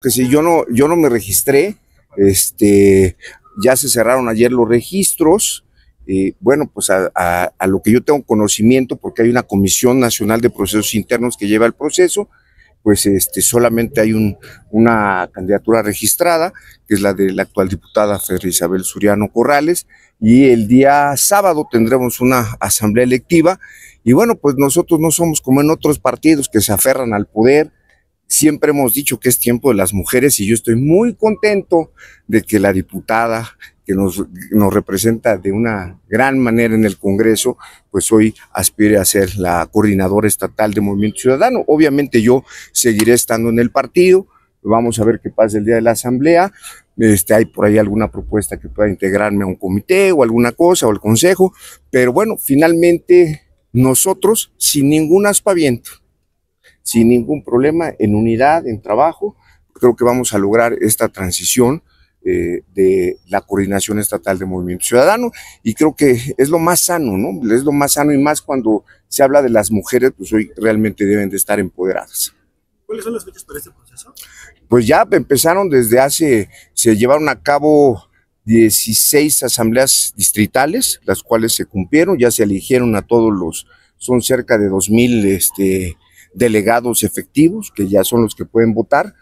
que si yo no, yo no me registré, este, ya se cerraron ayer los registros. bueno, pues a, lo que yo tengo conocimiento, porque hay una Comisión Nacional de Procesos Internos que lleva el proceso, pues este, solamente hay una candidatura registrada, que es la de la actual diputada Ferri Isabel Suriano Corrales, y el día sábado tendremos una asamblea electiva, y bueno, pues nosotros no somos como en otros partidos que se aferran al poder, Siempre hemos dicho que es tiempo de las mujeres y yo estoy muy contento de que la diputada que nos, nos representa de una gran manera en el Congreso, pues hoy aspire a ser la coordinadora estatal de Movimiento Ciudadano. Obviamente yo seguiré estando en el partido, vamos a ver qué pasa el día de la asamblea. Este, hay por ahí alguna propuesta que pueda integrarme a un comité o alguna cosa o al consejo, pero bueno, finalmente nosotros sin ningún aspaviento, sin ningún problema, en unidad, en trabajo. Creo que vamos a lograr esta transición eh, de la coordinación estatal de Movimiento Ciudadano y creo que es lo más sano, ¿no? Es lo más sano y más cuando se habla de las mujeres, pues hoy realmente deben de estar empoderadas. ¿Cuáles son las fechas para este proceso? Pues ya empezaron desde hace, se llevaron a cabo 16 asambleas distritales, las cuales se cumplieron, ya se eligieron a todos los, son cerca de 2.000 este, delegados efectivos, que ya son los que pueden votar,